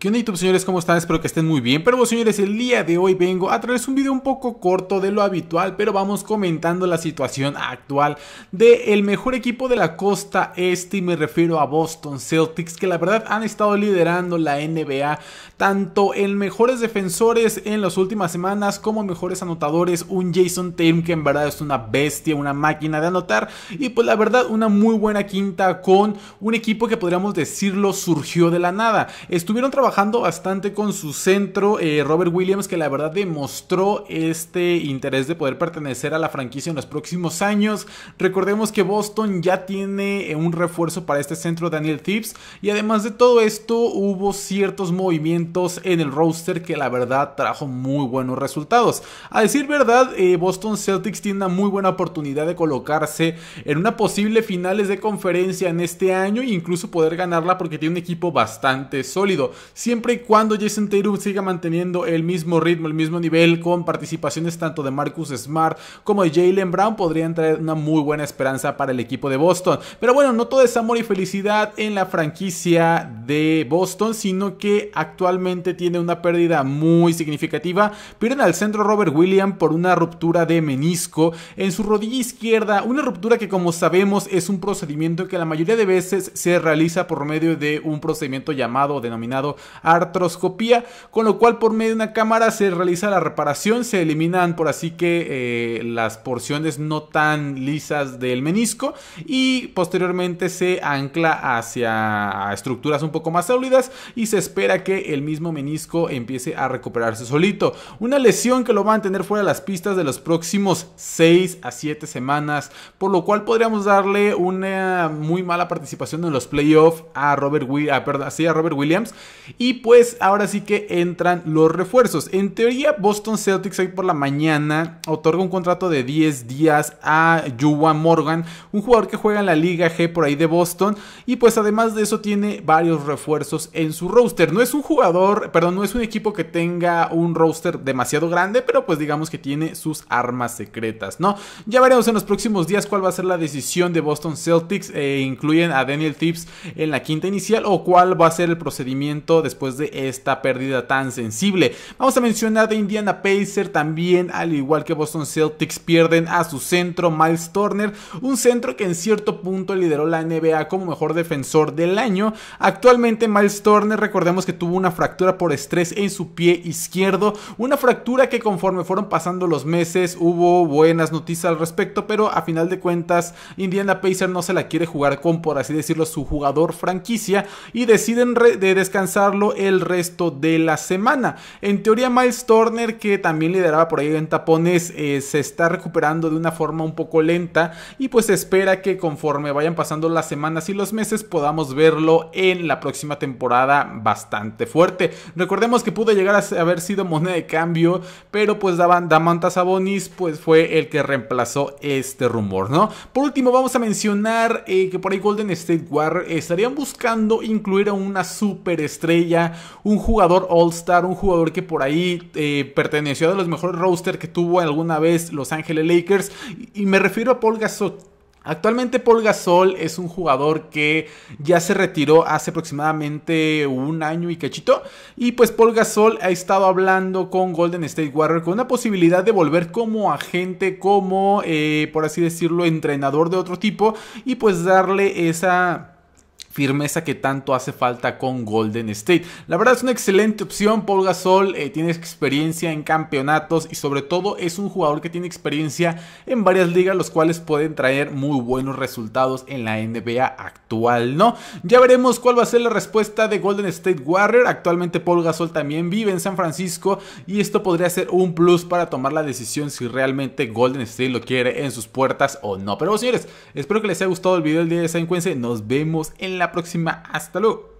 ¿Qué onda YouTube señores? ¿Cómo están? Espero que estén muy bien Pero bueno señores, el día de hoy vengo a través de un video un poco corto de lo habitual Pero vamos comentando la situación actual del el mejor equipo de la costa este Y me refiero a Boston Celtics Que la verdad han estado liderando la NBA Tanto en mejores defensores en las últimas semanas Como mejores anotadores Un Jason Tatum que en verdad es una bestia, una máquina de anotar Y pues la verdad una muy buena quinta con un equipo que podríamos decirlo surgió de la nada Estuvieron trabajando bastante con su centro, eh, Robert Williams, que la verdad demostró este interés de poder pertenecer a la franquicia en los próximos años. Recordemos que Boston ya tiene eh, un refuerzo para este centro, Daniel Tips. Y además de todo esto, hubo ciertos movimientos en el roster que la verdad trajo muy buenos resultados. A decir verdad, eh, Boston Celtics tiene una muy buena oportunidad de colocarse en una posible finales de conferencia en este año e incluso poder ganarla porque tiene un equipo bastante sólido siempre y cuando Jason Tatum siga manteniendo el mismo ritmo, el mismo nivel, con participaciones tanto de Marcus Smart como de Jalen Brown, podrían traer una muy buena esperanza para el equipo de Boston. Pero bueno, no todo es amor y felicidad en la franquicia de Boston, sino que actualmente tiene una pérdida muy significativa. Pierden al centro Robert William por una ruptura de menisco en su rodilla izquierda, una ruptura que como sabemos es un procedimiento que la mayoría de veces se realiza por medio de un procedimiento llamado o denominado artroscopía, con lo cual por medio de una cámara se realiza la reparación, se eliminan por así que eh, las porciones no tan lisas del menisco y posteriormente se ancla hacia estructuras un poco más sólidas y se espera que el mismo menisco empiece a recuperarse solito. Una lesión que lo va a tener fuera de las pistas de los próximos 6 a 7 semanas, por lo cual podríamos darle una muy mala participación en los playoffs a a Robert Williams. Y pues ahora sí que entran los refuerzos. En teoría, Boston Celtics hoy por la mañana otorga un contrato de 10 días a Yuwa Morgan, un jugador que juega en la Liga G por ahí de Boston. Y pues además de eso, tiene varios refuerzos en su roster. No es un jugador, perdón, no es un equipo que tenga un roster demasiado grande, pero pues digamos que tiene sus armas secretas, ¿no? Ya veremos en los próximos días cuál va a ser la decisión de Boston Celtics. Eh, incluyen a Daniel Tips en la quinta inicial o cuál va a ser el procedimiento después de esta pérdida tan sensible. Vamos a mencionar a Indiana Pacer también, al igual que Boston Celtics, pierden a su centro Miles Turner, un centro que en cierto punto lideró la NBA como mejor defensor del año. Actualmente Miles Turner, recordemos que tuvo una fractura por estrés en su pie izquierdo, una fractura que conforme fueron pasando los meses hubo buenas noticias al respecto, pero a final de cuentas Indiana Pacer no se la quiere jugar con, por así decirlo, su jugador franquicia y deciden de descansar el resto de la semana. En teoría, Miles Turner, que también lideraba por ahí en tapones, eh, se está recuperando de una forma un poco lenta y pues espera que conforme vayan pasando las semanas y los meses podamos verlo en la próxima temporada bastante fuerte. Recordemos que pudo llegar a haber sido moneda de cambio, pero pues Damantas Sabonis pues fue el que reemplazó este rumor, ¿no? Por último, vamos a mencionar eh, que por ahí Golden State War estarían buscando incluir a una superestrella ella un jugador all-star, un jugador que por ahí eh, perteneció a los mejores roster que tuvo alguna vez Los Ángeles Lakers. Y me refiero a Paul Gasol. Actualmente Paul Gasol es un jugador que ya se retiró hace aproximadamente un año y cachito. Y pues Paul Gasol ha estado hablando con Golden State Warrior con una posibilidad de volver como agente, como eh, por así decirlo, entrenador de otro tipo. Y pues darle esa firmeza que tanto hace falta con Golden State. La verdad es una excelente opción. Paul Gasol eh, tiene experiencia en campeonatos y sobre todo es un jugador que tiene experiencia en varias ligas, los cuales pueden traer muy buenos resultados en la NBA actual, ¿no? Ya veremos cuál va a ser la respuesta de Golden State Warrior. Actualmente Paul Gasol también vive en San Francisco y esto podría ser un plus para tomar la decisión si realmente Golden State lo quiere en sus puertas o no. Pero bueno, señores, espero que les haya gustado el video del día de San Nos vemos en la próxima. Hasta luego.